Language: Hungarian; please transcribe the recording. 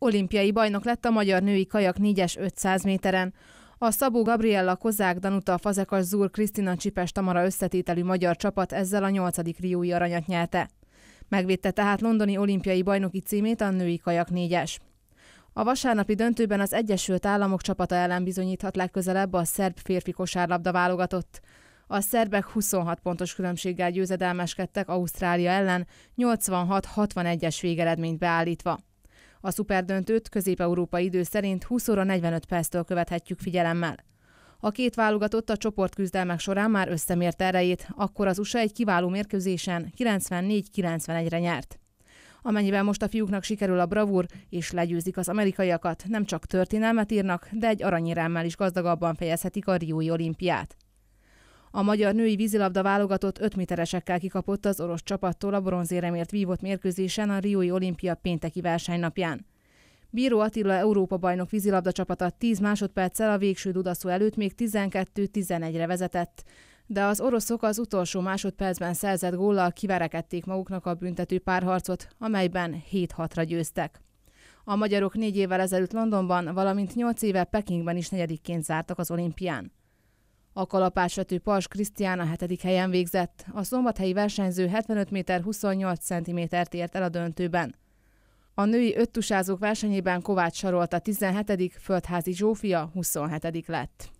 Olimpiai bajnok lett a magyar női kajak 4-es 500 méteren. A Szabó Gabriella Kozák Danuta Fazekas Zúr Krisztina Csipes Tamara összetételű magyar csapat ezzel a nyolcadik riói aranyat nyerte. Megvédte tehát londoni olimpiai bajnoki címét a női kajak 4-es. A vasárnapi döntőben az Egyesült Államok csapata ellen bizonyíthat legközelebb a szerb férfi kosárlabda válogatott. A szerbek 26 pontos különbséggel győzedelmeskedtek Ausztrália ellen, 86-61-es végeredményt beállítva. A szuperdöntőt közép európai idő szerint 20 óra 45 perctől követhetjük figyelemmel. A két válogatott a csoportküzdelmek során már összemért erejét, akkor az USA egy kiváló mérkőzésen 94-91-re nyert. Amennyiben most a fiúknak sikerül a bravúr, és legyőzik az amerikaiakat, nem csak történelmet írnak, de egy aranyéremmel is gazdagabban fejezhetik a Riói olimpiát. A magyar női vízilabda válogatott 5 méteresekkel kikapott az orosz csapattól a bronzéremért vívott mérkőzésen a Riói Olimpia pénteki versenynapján. Bíró Attila Európa bajnok vízilabda csapata 10 másodperccel a végső dudaszó előtt még 12-11-re vezetett, de az oroszok az utolsó másodpercben szerzett góllal kiverekedték maguknak a büntető párharcot, amelyben 7-6-ra győztek. A magyarok négy évvel ezelőtt Londonban, valamint nyolc éve Pekingben is negyedikként zártak az olimpián. A kalapácsvető Pars Krisztián a hetedik helyen végzett. A szombathelyi versenyző 75 méter 28 centimétert ért el a döntőben. A női öttusázók versenyében Kovács Sarolta 17., Földházi Zsófia 27. lett.